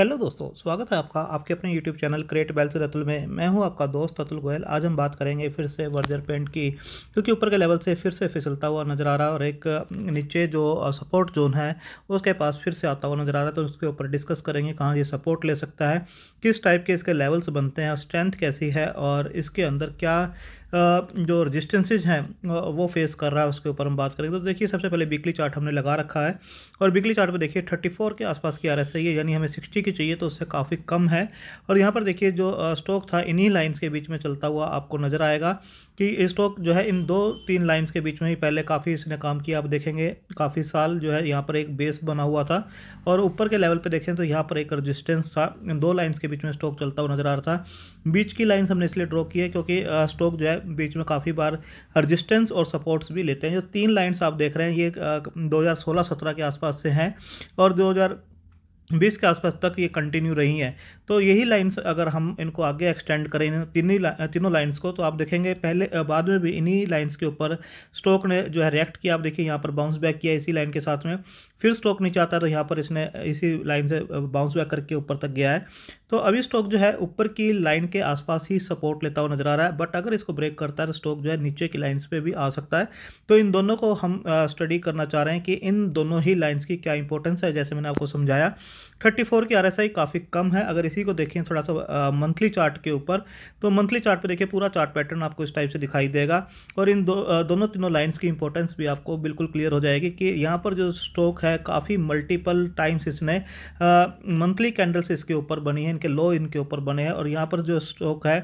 hello दोस्तों स्वागत है आपका आपके अपने YouTube channel create wealth Ratul में मैं हूं आपका दोस्त अतुल गोयल आज हम बात करेंगे फिर से वर्जर पेंट की क्योंकि ऊपर के लेवल से फिर से फिसलता हुआ नज़र आ रहा है और एक नीचे जो सपोर्ट जोन है उसके पास फिर से आता हुआ नज़र आ रहा है तो उसके ऊपर डिस्कस करेंगे कहाँ ये सपोर्ट ले सकता है किस टाइप के इसके लेवल्स बनते हैं स्ट्रेंथ कैसी है और इसके अंदर क्या जो रजिस्टेंसेज हैं वो फेस कर रहा है उसके ऊपर हम बात करेंगे तो देखिए सबसे पहले बिकली चार्ट हमने लगा रखा है और बिकली चार्ट पर देखिए थर्टी फोर के आसपास की आर एस है यानी हमें सिक्सटी की चाहिए तो उससे काफ़ी कम है और यहाँ पर देखिए जो स्टॉक था इन्हीं लाइन्स के बीच में चलता हुआ आपको नज़र आएगा कि स्टॉक जो है इन दो तीन लाइंस के बीच में ही पहले काफ़ी इसने काम किया आप देखेंगे काफ़ी साल जो है यहाँ पर एक बेस बना हुआ था और ऊपर के लेवल पे देखें तो यहाँ पर एक रजिस्टेंस था इन दो लाइंस के बीच में स्टॉक चलता हुआ नज़र आ रहा था बीच की लाइंस हमने इसलिए ड्रॉ की है क्योंकि स्टॉक जो है बीच में काफ़ी बार रजिस्टेंस और सपोर्ट्स भी लेते हैं जो तीन लाइन्स आप देख रहे हैं ये दो हज़ार के आसपास से हैं और दो बीस के आसपास तक ये कंटिन्यू रही हैं तो यही लाइन्स अगर हम इनको आगे एक्सटेंड करें इन तीन ला, तीनों लाइन्स को तो आप देखेंगे पहले बाद में भी इन्हीं लाइन्स के ऊपर स्टॉक ने जो है रिएक्ट किया आप देखिए यहाँ पर बाउंस बैक किया इसी लाइन के साथ में फिर स्टॉक नीचे आता है तो यहाँ पर इसने इसी लाइन से बाउंस बैक करके ऊपर तक गया है तो अभी स्टॉक जो है ऊपर की लाइन के आसपास ही सपोर्ट लेता हुआ नजर आ रहा है बट अगर इसको ब्रेक करता है तो स्टॉक जो है नीचे की लाइन्स पर भी आ सकता है तो इन दोनों को हम स्टडी करना चाह रहे हैं कि इन दोनों ही लाइन्स की क्या इंपॉर्टेंस है जैसे मैंने आपको समझाया थर्टी फोर की आरएसआई काफ़ी कम है अगर इसी को देखें थोड़ा सा मंथली चार्ट के ऊपर तो मंथली चार्ट पे देखिए पूरा चार्ट पैटर्न आपको इस टाइप से दिखाई देगा और इन दो आ, दोनों तीनों लाइन्स की इंपॉर्टेंस भी आपको बिल्कुल क्लियर हो जाएगी कि यहाँ पर जो स्टॉक है काफ़ी मल्टीपल टाइम्स इसने मंथली कैंडल्स इसके ऊपर बनी है इनके लो इनके ऊपर बने हैं और यहाँ पर जो स्टॉक है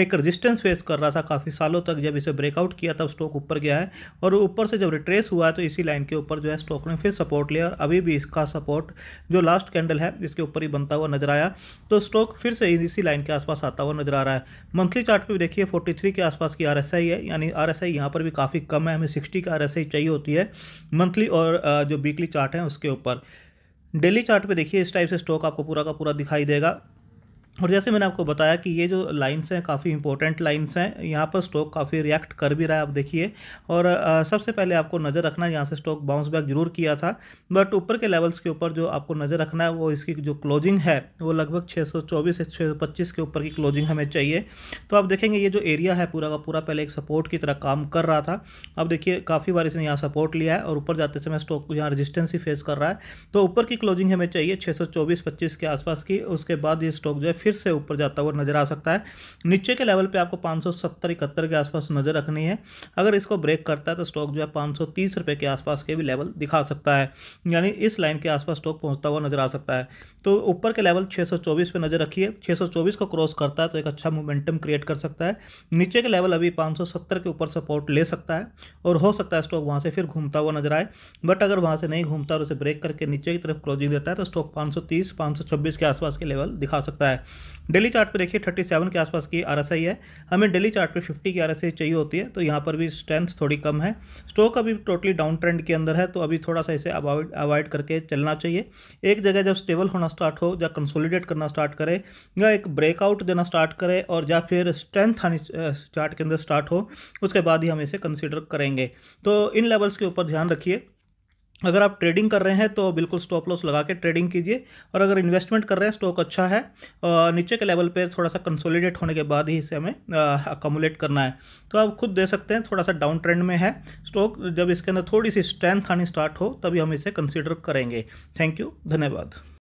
एक रजिस्टेंस फेस कर रहा था काफ़ी सालों तक जब इसे ब्रेकआउट किया तब स्टॉक ऊपर गया है और ऊपर से जब रिट्रेस हुआ है तो इसी लाइन के ऊपर जो है स्टॉक ने फिर सपोर्ट लिया और अभी भी इसका सपोर्ट जो लास्ट कैंडल सर्कल है इसके ऊपर ही बनता हुआ नजर आया तो स्टॉक फिर से इसी लाइन के आसपास आता हुआ नजर आ रहा है मंथली चार्ट पे देखिए 43 के आसपास की आर है यानी आर एस यहाँ पर भी काफ़ी कम है हमें 60 की आर चाहिए होती है मंथली और जो वीकली चार्ट है उसके ऊपर डेली चार्ट पे देखिए इस टाइप से स्टॉक आपको पूरा का पूरा दिखाई देगा और जैसे मैंने आपको बताया कि ये जो लाइन्स हैं काफ़ी इंपॉर्टेंट लाइन्स हैं यहाँ पर स्टॉक काफ़ी रिएक्ट कर भी रहा है आप देखिए और आ, सबसे पहले आपको नज़र रखना यहाँ से स्टॉक बाउंस बैक जरूर किया था बट ऊपर के लेवल्स के ऊपर जो आपको नज़र रखना है वो इसकी जो क्लोजिंग है वो लगभग 624 से 625 के ऊपर की क्लोजिंग हमें चाहिए तो आप देखेंगे ये जो एरिया है पूरा का पूरा पहले एक सपोर्ट की तरह काम कर रहा था अब देखिए काफ़ी बार इसने यहाँ सपोर्ट लिया है और ऊपर जाते समय स्टॉक यहाँ रजिस्टेंस ही फेस कर रहा है तो ऊपर की क्लोजिंग हमें चाहिए छः सौ के आसपास की उसके बाद ये स्टॉक जो है फिर से ऊपर जाता हुआ नजर आ सकता है नीचे के लेवल पे आपको पाँच सौ सत्तर इकहत्तर के आसपास नज़र रखनी है अगर इसको ब्रेक करता है तो स्टॉक जो है पाँच सौ तीस रुपये के आसपास के भी लेवल दिखा सकता है यानी इस लाइन के आसपास स्टॉक पहुँचता हुआ नजर आ सकता है तो ऊपर के लेवल छः सौ चौबीस पर नज़र रखिए छः सौ चौबीस को क्रॉस करता है तो एक अच्छा मोमेंटम क्रिएट कर सकता है नीचे के लेवल अभी पाँच सौ सत्तर के ऊपर सपोर्ट ले सकता है और हो सकता है स्टॉक वहाँ से फिर घूमता हुआ नजर आए बट अगर वहाँ से नहीं घूमता और उसे ब्रेक करके नीचे की तरफ क्लोजिंग देता है तो स्टॉक 530, 526 के आसपास के लेवल दिखा सकता है डेली चार्ट पे देखिए 37 के आसपास की आरएसआई है हमें डेली चार्ट पे 50 की आरएसआई चाहिए होती है तो यहाँ पर भी स्ट्रेंथ थोड़ी कम है स्टॉक अभी टोटली डाउन ट्रेंड के अंदर है तो अभी थोड़ा सा इसे अवॉइड अवॉइड करके चलना चाहिए एक जगह जब स्टेबल होना स्टार्ट हो या कंसोलिडेट करना स्टार्ट करे या एक ब्रेकआउट देना स्टार्ट करे और या फिर स्ट्रेंथ आनी चार्ट के अंदर स्टार्ट हो उसके बाद ही हम इसे कंसिडर करेंगे तो इन लेवल्स के ऊपर ध्यान रखिए अगर आप ट्रेडिंग कर रहे हैं तो बिल्कुल स्टॉप लॉस लगा के ट्रेडिंग कीजिए और अगर इन्वेस्टमेंट कर रहे हैं स्टॉक अच्छा है नीचे के लेवल पे थोड़ा सा कंसोलिडेट होने के बाद ही इसे हमें अकोमोलेट करना है तो आप खुद दे सकते हैं थोड़ा सा डाउन ट्रेंड में है स्टॉक जब इसके अंदर थोड़ी सी स्ट्रेंथ आनी स्टार्ट हो तभी हम इसे कंसिडर करेंगे थैंक यू धन्यवाद